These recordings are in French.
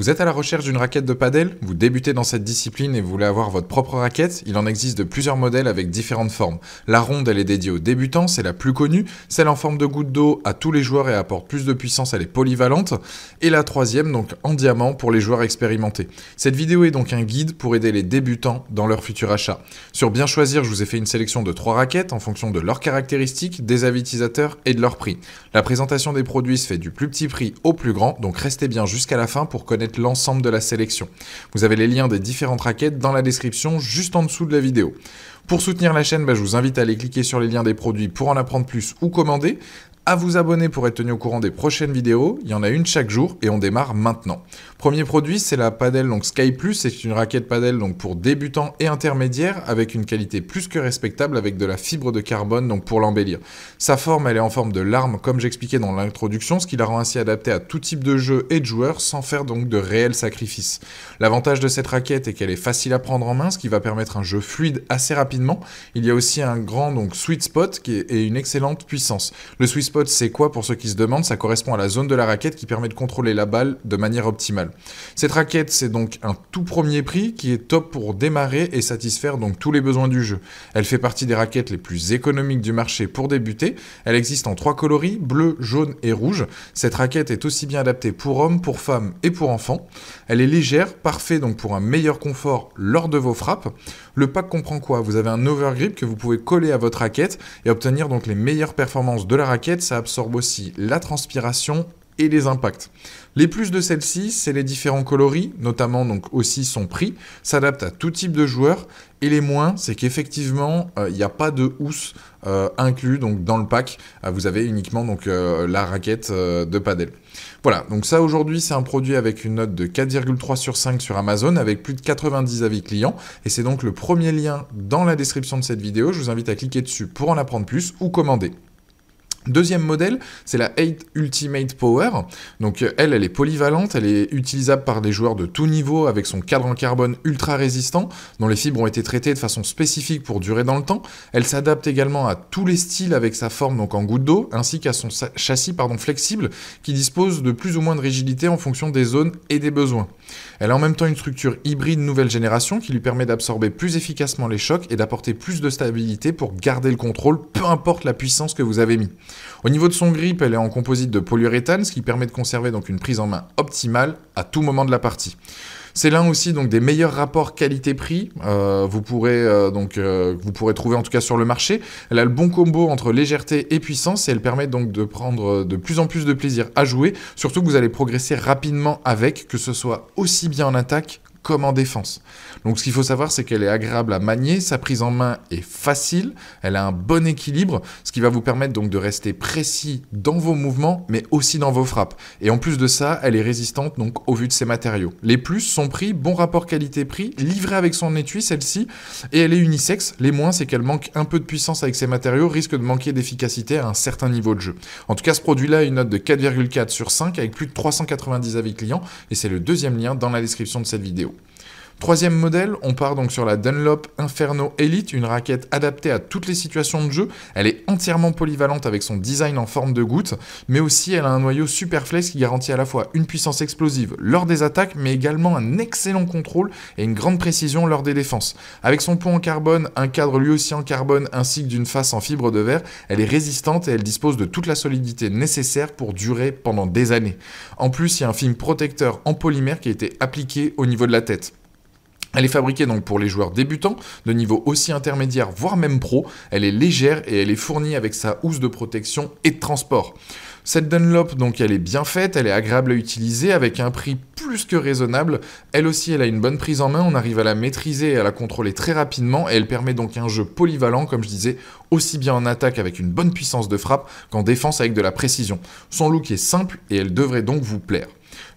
Vous êtes à la recherche d'une raquette de padel Vous débutez dans cette discipline et vous voulez avoir votre propre raquette Il en existe de plusieurs modèles avec différentes formes. La ronde, elle est dédiée aux débutants, c'est la plus connue. Celle en forme de goutte d'eau à tous les joueurs et apporte plus de puissance, elle est polyvalente. Et la troisième, donc en diamant, pour les joueurs expérimentés. Cette vidéo est donc un guide pour aider les débutants dans leur futur achat. Sur Bien Choisir, je vous ai fait une sélection de trois raquettes en fonction de leurs caractéristiques, des avis utilisateurs et de leur prix. La présentation des produits se fait du plus petit prix au plus grand, donc restez bien jusqu'à la fin pour connaître l'ensemble de la sélection. Vous avez les liens des différentes raquettes dans la description juste en dessous de la vidéo. Pour soutenir la chaîne, bah, je vous invite à aller cliquer sur les liens des produits pour en apprendre plus ou commander vous abonner pour être tenu au courant des prochaines vidéos. Il y en a une chaque jour et on démarre maintenant. Premier produit, c'est la paddle donc Sky Plus. C'est une raquette paddle donc pour débutants et intermédiaires avec une qualité plus que respectable avec de la fibre de carbone donc pour l'embellir. Sa forme, elle est en forme de larme comme j'expliquais dans l'introduction, ce qui la rend ainsi adaptée à tout type de jeu et de joueurs sans faire donc de réels sacrifices. L'avantage de cette raquette est qu'elle est facile à prendre en main, ce qui va permettre un jeu fluide assez rapidement. Il y a aussi un grand donc sweet spot qui est, et une excellente puissance. Le sweet spot c'est quoi Pour ceux qui se demandent, ça correspond à la zone de la raquette qui permet de contrôler la balle de manière optimale. Cette raquette, c'est donc un tout premier prix qui est top pour démarrer et satisfaire donc tous les besoins du jeu. Elle fait partie des raquettes les plus économiques du marché pour débuter. Elle existe en trois coloris, bleu, jaune et rouge. Cette raquette est aussi bien adaptée pour hommes, pour femmes et pour enfants. Elle est légère, parfait donc pour un meilleur confort lors de vos frappes. Le pack comprend quoi Vous avez un overgrip que vous pouvez coller à votre raquette et obtenir donc les meilleures performances de la raquette ça absorbe aussi la transpiration et les impacts. Les plus de celle-ci, c'est les différents coloris, notamment donc aussi son prix, s'adapte à tout type de joueur. Et les moins, c'est qu'effectivement, euh, il n'y a pas de housse euh, inclus donc dans le pack. Euh, vous avez uniquement donc la raquette de padel. Voilà, donc ça aujourd'hui, c'est un produit avec une note de 4,3 sur 5 sur Amazon, avec plus de 90 avis clients. Et c'est donc le premier lien dans la description de cette vidéo. Je vous invite à cliquer dessus pour en apprendre plus ou commander. Deuxième modèle, c'est la 8 Ultimate Power. Donc euh, elle, elle est polyvalente, elle est utilisable par des joueurs de tout niveau avec son cadre en carbone ultra résistant, dont les fibres ont été traitées de façon spécifique pour durer dans le temps. Elle s'adapte également à tous les styles avec sa forme donc en goutte d'eau, ainsi qu'à son châssis pardon, flexible qui dispose de plus ou moins de rigidité en fonction des zones et des besoins. Elle a en même temps une structure hybride nouvelle génération qui lui permet d'absorber plus efficacement les chocs et d'apporter plus de stabilité pour garder le contrôle, peu importe la puissance que vous avez mis. Au niveau de son grip, elle est en composite de polyuréthane, ce qui permet de conserver donc une prise en main optimale à tout moment de la partie. C'est l'un aussi des meilleurs rapports qualité-prix. Euh, euh, euh, vous pourrez trouver en tout cas sur le marché. Elle a le bon combo entre légèreté et puissance et elle permet donc de prendre de plus en plus de plaisir à jouer. Surtout que vous allez progresser rapidement avec, que ce soit aussi bien en attaque comme en défense. Donc ce qu'il faut savoir, c'est qu'elle est agréable à manier, sa prise en main est facile, elle a un bon équilibre, ce qui va vous permettre donc de rester précis dans vos mouvements, mais aussi dans vos frappes. Et en plus de ça, elle est résistante donc au vu de ses matériaux. Les plus, sont prix, bon rapport qualité-prix, livrée avec son étui, celle-ci, et elle est unisexe. Les moins, c'est qu'elle manque un peu de puissance avec ses matériaux, risque de manquer d'efficacité à un certain niveau de jeu. En tout cas, ce produit-là a une note de 4,4 sur 5 avec plus de 390 avis clients, et c'est le deuxième lien dans la description de cette vidéo. Troisième modèle, on part donc sur la Dunlop Inferno Elite, une raquette adaptée à toutes les situations de jeu. Elle est entièrement polyvalente avec son design en forme de goutte, mais aussi elle a un noyau super flex qui garantit à la fois une puissance explosive lors des attaques, mais également un excellent contrôle et une grande précision lors des défenses. Avec son pont en carbone, un cadre lui aussi en carbone, ainsi que d'une face en fibre de verre, elle est résistante et elle dispose de toute la solidité nécessaire pour durer pendant des années. En plus, il y a un film protecteur en polymère qui a été appliqué au niveau de la tête. Elle est fabriquée donc pour les joueurs débutants de niveau aussi intermédiaire voire même pro. Elle est légère et elle est fournie avec sa housse de protection et de transport. Cette Dunlop donc elle est bien faite, elle est agréable à utiliser avec un prix plus que raisonnable. Elle aussi elle a une bonne prise en main, on arrive à la maîtriser et à la contrôler très rapidement et elle permet donc un jeu polyvalent comme je disais aussi bien en attaque avec une bonne puissance de frappe qu'en défense avec de la précision. Son look est simple et elle devrait donc vous plaire.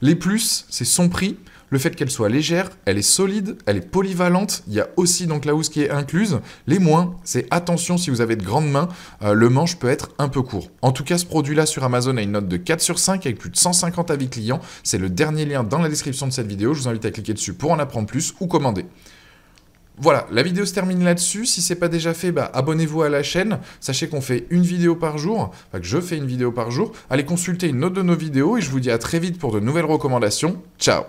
Les plus, c'est son prix, le fait qu'elle soit légère, elle est solide, elle est polyvalente, il y a aussi donc la housse qui est incluse. Les moins, c'est attention si vous avez de grandes mains, euh, le manche peut être un peu court. En tout cas, ce produit-là sur Amazon a une note de 4 sur 5 avec plus de 150 avis clients. C'est le dernier lien dans la description de cette vidéo, je vous invite à cliquer dessus pour en apprendre plus ou commander. Voilà, la vidéo se termine là-dessus. Si c'est pas déjà fait, bah, abonnez-vous à la chaîne. Sachez qu'on fait une vidéo par jour, enfin que je fais une vidéo par jour. Allez consulter une autre de nos vidéos et je vous dis à très vite pour de nouvelles recommandations. Ciao